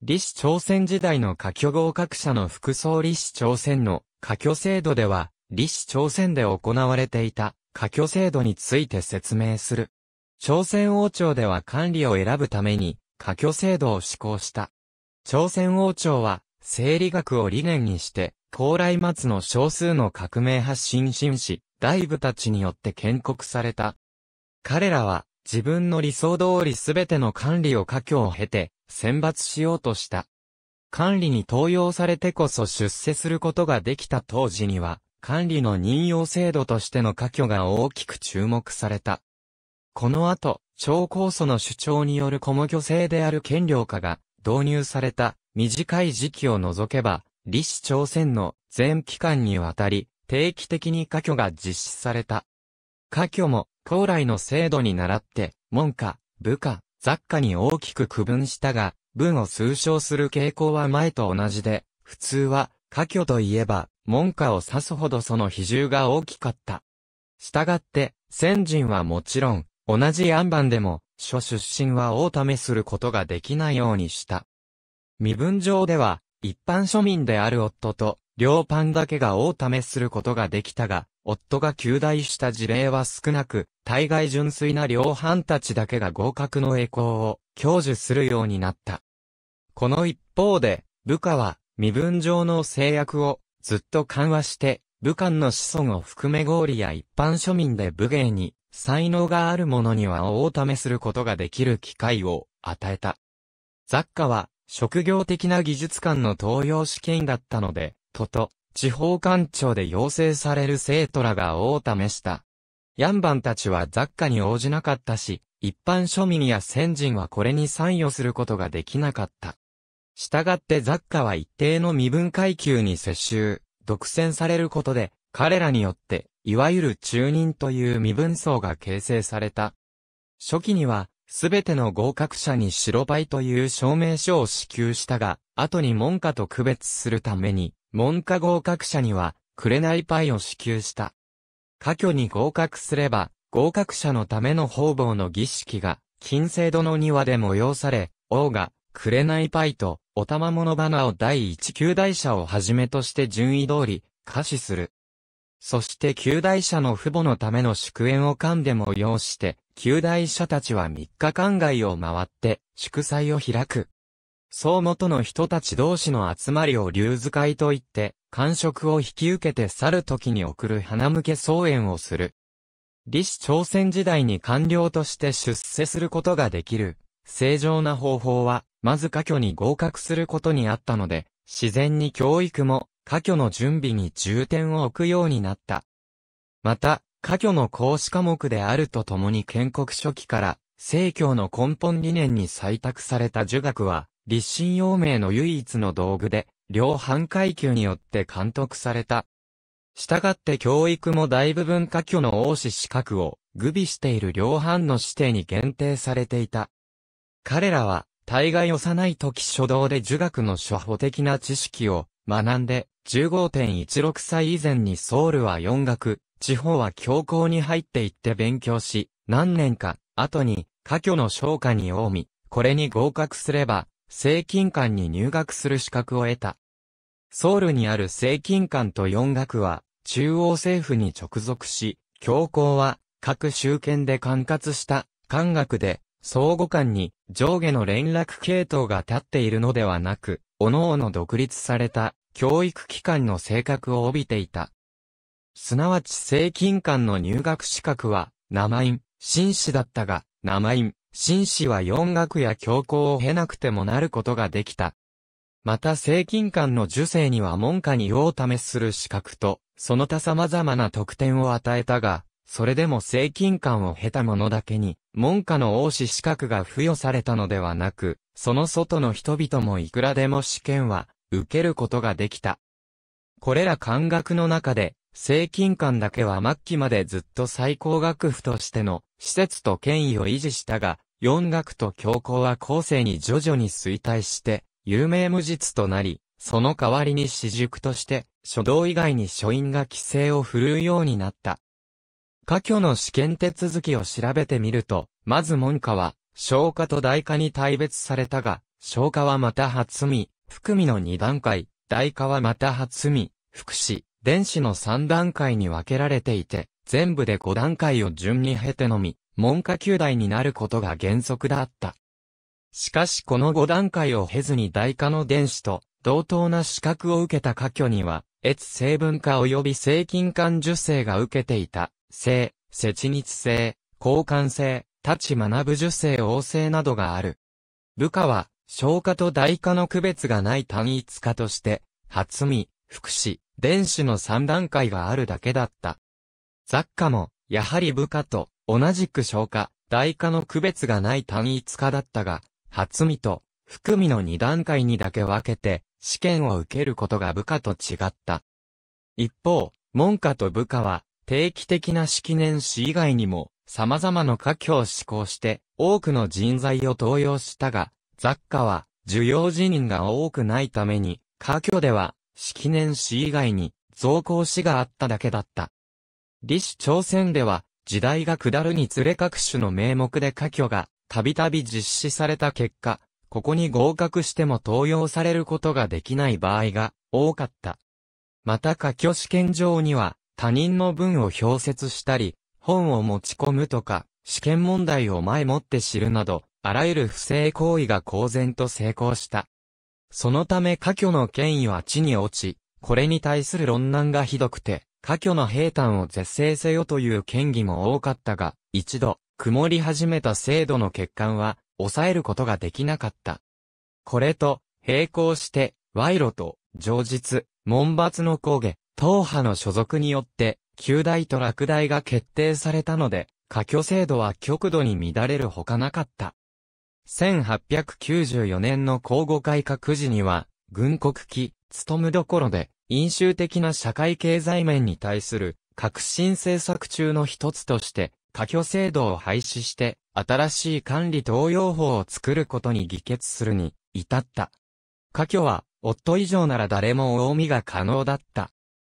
李氏朝鮮時代の科挙合格者の副総李氏朝鮮の科挙制度では、李氏朝鮮で行われていた科挙制度について説明する。朝鮮王朝では管理を選ぶために科挙制度を施行した。朝鮮王朝は生理学を理念にして、高来末の少数の革命派信進士、大部たちによって建国された。彼らは自分の理想通りすべての管理を科挙を経て、選抜しようとした。管理に登用されてこそ出世することができた当時には、管理の任用制度としての科挙が大きく注目された。この後、超高素の主張による小模虚制である権量化が導入された短い時期を除けば、李氏朝鮮の全期間にわたり、定期的に科挙が実施された。科挙も、高来の制度に倣って、門下、部下、雑貨に大きく区分したが、文を推奨する傾向は前と同じで、普通は、家居といえば、門下を指すほどその比重が大きかった。したがって、先人はもちろん、同じ安番でも、諸出身は大試することができないようにした。身分上では、一般庶民である夫と、両パンだけが大試することができたが、夫が旧大した事例は少なく、大概純粋な両班たちだけが合格の栄光を享受するようになった。この一方で、部下は身分上の制約をずっと緩和して、武漢の子孫を含め合理や一般庶民で武芸に才能がある者には大試することができる機会を与えた。雑貨は職業的な技術官の登用試験だったので、こと、地方官庁で養成される生徒らが大を試した。ヤンバンたちは雑貨に応じなかったし、一般庶民や先人はこれに参与することができなかった。したがって雑貨は一定の身分階級に接収、独占されることで、彼らによって、いわゆる中人という身分層が形成された。初期には、すべての合格者に白バイという証明書を支給したが、後に文化と区別するために、文科合格者には、紅パイを支給した。科挙に合格すれば、合格者のための方々の儀式が、金星殿の庭で催され、王が、紅パイと、お玉物花を第一旧代社をはじめとして順位通り、歌詞する。そして旧大社の父母のための祝宴を勘でも要して、旧大社たちは3日間外を回って、祝祭を開く。総元の人たち同士の集まりを竜使いと言って、感触を引き受けて去る時に送る花向け草園をする。李氏朝鮮時代に官僚として出世することができる。正常な方法は、まず科挙に合格することにあったので、自然に教育も、科挙の準備に重点を置くようになった。また、科挙の講師科目であるとともに建国初期から、政教の根本理念に採択された儒学は、立身陽明の唯一の道具で、両半階級によって監督された。したがって教育も大部分科挙の王子資格を具備している両班の指定に限定されていた。彼らは、大概幼い時初動で儒学の初歩的な知識を学んで、15.16歳以前にソウルは四学、地方は教校に入っていって勉強し、何年か後に、科挙の昇華に応み、これに合格すれば、正金館に入学する資格を得た。ソウルにある正金館と四学は、中央政府に直属し、教皇は、各州県で管轄した、官学で、相互間に上下の連絡系統が立っているのではなく、各々独立された教育機関の性格を帯びていた。すなわち正金官の入学資格は、名前、紳士だったが、名前、紳士は四学や教皇を経なくてもなることができた。また正金館の受精には門下に用を試する資格と、その他様々な特典を与えたが、それでも正金館を経た者だけに、門下の王子資格が付与されたのではなく、その外の人々もいくらでも試験は、受けることができた。これら感覚の中で、正金館だけは末期までずっと最高学府としての施設と権威を維持したが、四学と教皇は後世に徐々に衰退して、有名無実となり、その代わりに私塾として、書道以外に書院が規制を振るうようになった。科挙の試験手続きを調べてみると、まず門下は、小科と大科に大別されたが、小科はまた初見、含みの二段階、大科はまた初見、福祉、電子の3段階に分けられていて、全部で5段階を順に経てのみ、門下球大になることが原則だった。しかしこの5段階を経ずに大化の電子と同等な資格を受けた科挙には、越成分化及び正金管受精が受けていた、性、節日性、交換性、立ち学ぶ受精応性などがある。部下は、消化と大化の区別がない単一化として、初見、福祉、電子の3段階があるだけだった。雑貨も、やはり部下と同じく消化、代価の区別がない単一化だったが、初見と含みの2段階にだけ分けて、試験を受けることが部下と違った。一方、文下と部下は、定期的な式年史以外にも、様々な科挙を施行して、多くの人材を登用したが、雑貨は、需要辞任が多くないために、科挙では、式年史以外に造校史があっただけだった。李氏朝鮮では、時代が下るにつれ各種の名目で科挙が、たびたび実施された結果、ここに合格しても登用されることができない場合が多かった。また科挙試験場には、他人の文を表説したり、本を持ち込むとか、試験問題を前もって知るなど、あらゆる不正行為が公然と成功した。そのため家挙の権威は地に落ち、これに対する論難がひどくて、家挙の兵端を是正せよという権威も多かったが、一度、曇り始めた制度の欠陥は、抑えることができなかった。これと、並行して、賄賂と、上実、門伐の工芸、党派の所属によって、旧大と落大が決定されたので、家挙制度は極度に乱れるほかなかった。1894年の公互改革時には、軍国期、務むどころで、飲酒的な社会経済面に対する革新政策中の一つとして、過去制度を廃止して、新しい管理登用法を作ることに議決するに、至った。過去は、夫以上なら誰も大見が可能だった。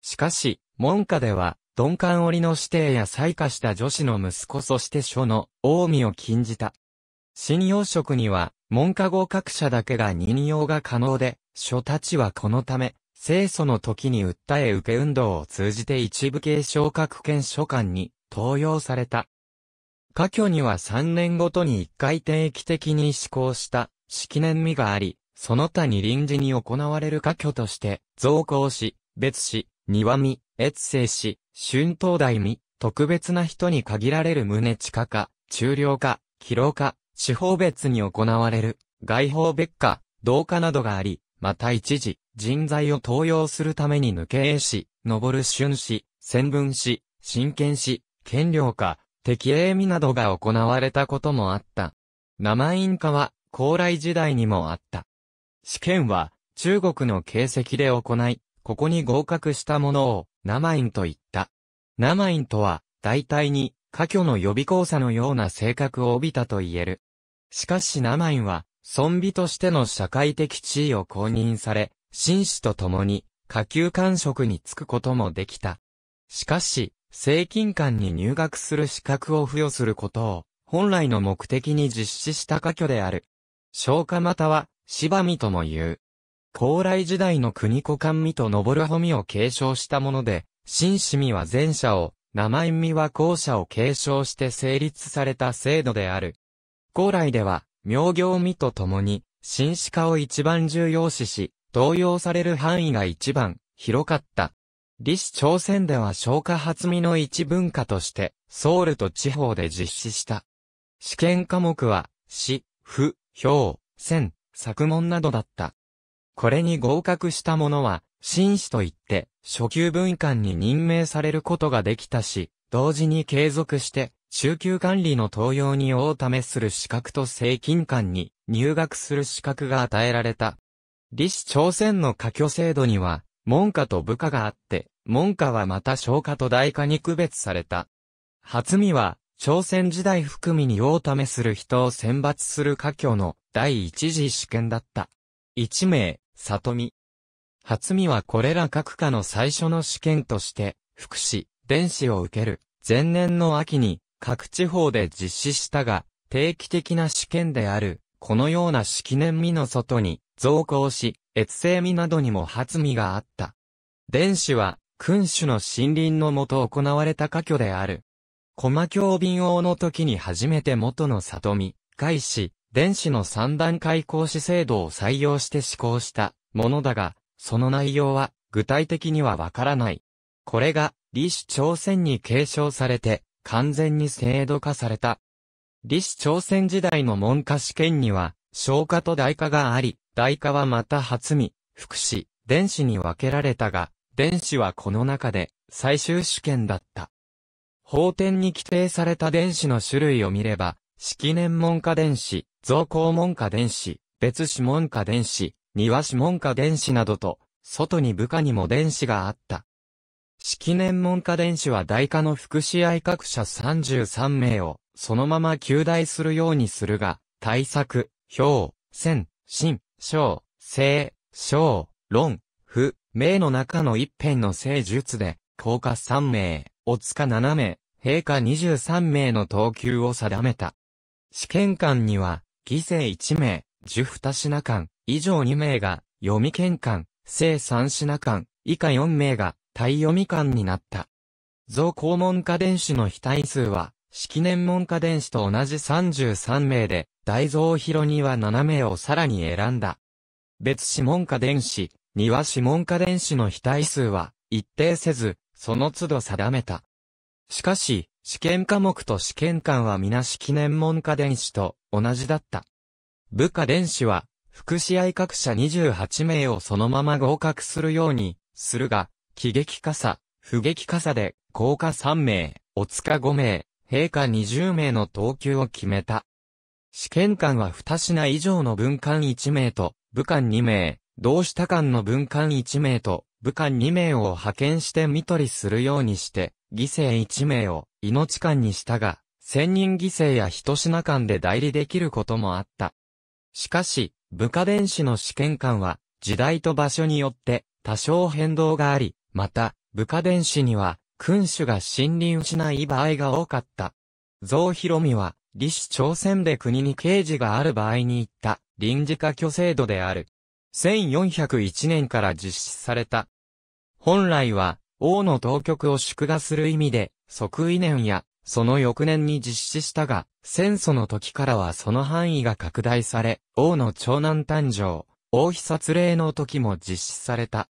しかし、門下では、鈍感織の指定や採下した女子の息子そして書の、大見を禁じた。新養職には、文科合格者だけが任用が可能で、書たちはこのため、清楚の時に訴え受け運動を通じて一部系昇格権書官に登用された。科挙には3年ごとに1回定期的に施行した式年味があり、その他に臨時に行われる科挙として、増校し、別し、庭見、越生し、春東大見、特別な人に限られる胸地下か、中量か、疲労か、地方別に行われる、外法別科、同科などがあり、また一時、人材を登用するために抜け絵師、登る春師、専文師、真剣師、権量化、敵英みなどが行われたこともあった。生印化は、高麗時代にもあった。試験は、中国の形跡で行い、ここに合格したものを、生印と言った。生印とは、大体に、科挙の予備校舎のような性格を帯びたと言える。しかしナマインは、尊美としての社会的地位を公認され、紳士と共に、下級官職に就くこともできた。しかし、正勤官に入学する資格を付与することを、本来の目的に実施した科挙である。昇華または、芝見とも言う。高麗時代の国古官見と登る褒を継承したもので、紳士見は前者を、名前見は後者を継承して成立された制度である。高来では、名行味とともに、紳士化を一番重要視し、動揺される範囲が一番広かった。李氏朝鮮では消化発味の一文化として、ソウルと地方で実施した。試験科目は、詩、不、表、線、作文などだった。これに合格した者は、紳士といって、初級文官に任命されることができたし、同時に継続して、中級管理の登用に応試する資格と正金官に入学する資格が与えられた。李氏朝鮮の科挙制度には、門下と部下があって、門下はまた小華と大化に区別された。初見は、朝鮮時代含みに応試する人を選抜する科挙の第一次試験だった。一名、里見。初見はこれら各科の最初の試験として、福祉、電子を受ける。前年の秋に、各地方で実施したが、定期的な試験である、このような式年味の外に、増行し、越生味などにも発味があった。電子は、君主の森林のもと行われた家挙である。駒京便王の時に初めて元の里見、外子、電子の三段階行使制度を採用して施行したものだが、その内容は具体的にはわからない。これが、李主朝鮮に継承されて、完全に制度化された。李氏朝鮮時代の文科試験には、消化と大科があり、大科はまた初見、福祉、電子に分けられたが、電子はこの中で最終試験だった。法典に規定された電子の種類を見れば、式年文化電子、造校文化電子、別子文化電子、庭子文化電子などと、外に部下にも電子があった。式年門下電子は大化の副試愛各社33名を、そのまま休大するようにするが、対策、表、線、新、章、正、章、論、不、名の中の一辺の聖術で、降下3名、おつか7名、陛下23名の等級を定めた。試験官には、犠生1名、十二品官、以上2名が、読み見官、正三品官、以下4名が、対読み感になった。増肛門下電子の非対数は、式年門下電子と同じ33名で、大蔵広には7名をさらに選んだ。別指門下電子、庭は指紋下電子の非対数は、一定せず、その都度定めた。しかし、試験科目と試験官は皆式年門下電子と同じだった。部下電子は、副試合各社28名をそのまま合格するように、するが、喜劇傘、不劇傘で、降下3名、お塚5名、陛下20名の等級を決めた。試験官は2品以上の文官1名と、武官2名、同志多官の文官1名と、武官2名を派遣して見取りするようにして、犠牲1名を命官にしたが、千人犠牲や一品間で代理できることもあった。しかし、部下電子の試験官は、時代と場所によって多少変動があり、また、部下伝子には、君主が森林しない場合が多かった。増広美は、李氏朝鮮で国に刑事がある場合に言った臨時化挙制度である。1401年から実施された。本来は、王の当局を祝賀する意味で、即位年や、その翌年に実施したが、戦争の時からはその範囲が拡大され、王の長男誕生、王妃殺令の時も実施された。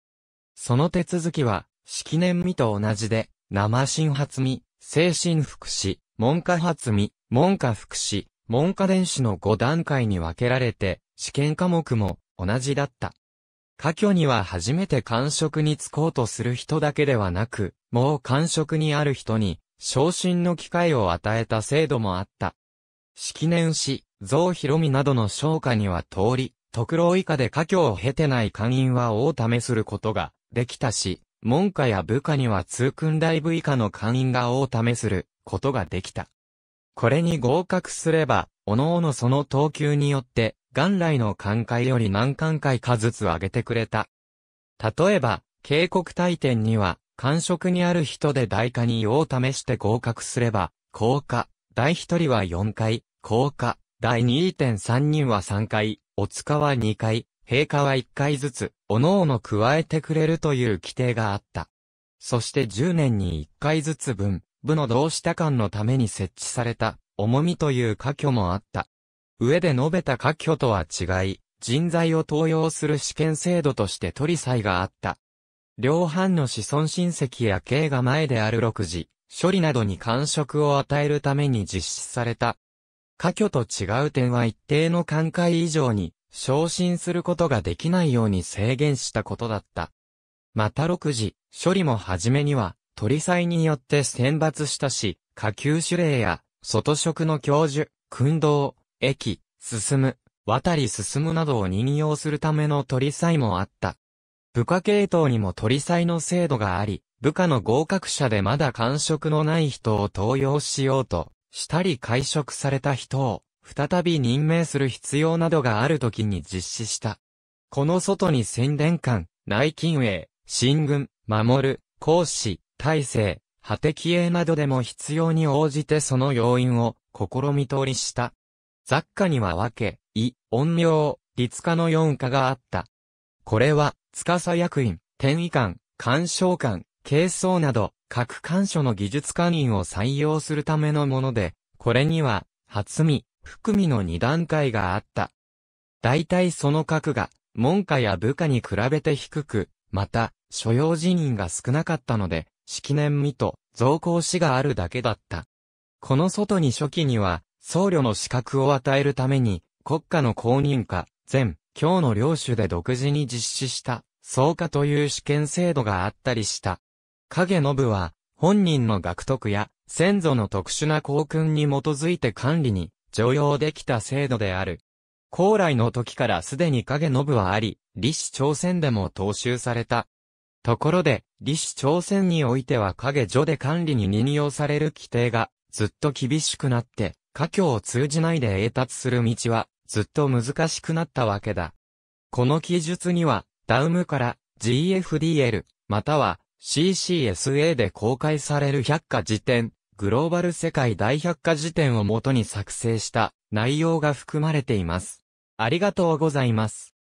その手続きは、式年未と同じで、生新発見、精神福祉、文科発見、文科福祉、文科電子の5段階に分けられて、試験科目も同じだった。科挙には初めて官職に就こうとする人だけではなく、もう官職にある人に、昇進の機会を与えた制度もあった。式年史、増広美などの昇華には通り、特労以下で科挙を経てない官員は大ためすることができたし、門下や部下には通訓大部以下の会員がを試することができた。これに合格すれば、おのおのその等級によって、元来の寛解より何寛解かずつ上げてくれた。例えば、警告大典には、官職にある人で大家にを試して合格すれば、高下、第一人は4回、高下、第2.3人は3回、お塚は2回、陛下は一回ずつ、おのおの加えてくれるという規定があった。そして10年に一回ずつ分、部の同志多官のために設置された、重みという科挙もあった。上で述べた科挙とは違い、人材を登用する試験制度として取り裁があった。両藩の子孫親戚や刑が前である六時、処理などに感触を与えるために実施された。科挙と違う点は一定の寛解以上に、昇進することができないように制限したことだった。また6時、処理も初めには、り祭によって選抜したし、下級指令や、外職の教授、訓導、駅、進む、渡り進むなどを任用するためのり祭もあった。部下系統にもり祭の制度があり、部下の合格者でまだ感触のない人を登用しようと、したり会食された人を再び任命する必要などがある時に実施した。この外に宣伝官、内勤営、新軍、守る、講師、体制、果て機営などでも必要に応じてその要因を試み通りした。雑貨には分け、異、音量、立化の四課があった。これは、司役員、天移官、鑑賞官、軽装など、各官所の技術官員を採用するためのもので、これには、初見、含みの二段階があった。大体その格が、門下や部下に比べて低く、また、所要人員が少なかったので、式年未と、増行士があるだけだった。この外に初期には、僧侶の資格を与えるために、国家の公認下、全、教の領主で独自に実施した、僧科という試験制度があったりした。影の部は、本人の学徳や、先祖の特殊な公訓に基づいて管理に、常用できた制度である。高麗の時からすでに影信はあり、李氏朝鮮でも踏襲された。ところで、李氏朝鮮においては影女で管理に任用される規定がずっと厳しくなって、家境を通じないで栄達する道はずっと難しくなったわけだ。この記述には、ダウムから GFDL または CCSA で公開される百科辞典グローバル世界大百科事典をもとに作成した内容が含まれています。ありがとうございます。